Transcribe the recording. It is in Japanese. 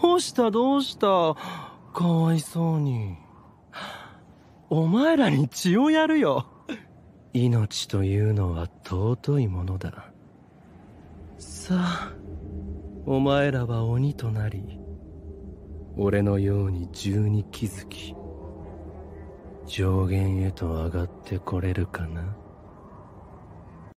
どうしたどうしたかわいそうに。お前らに血をやるよ。命というのは尊いものだ。さあ、お前らは鬼となり、俺のように十に気づき、上限へと上がってこれるかな。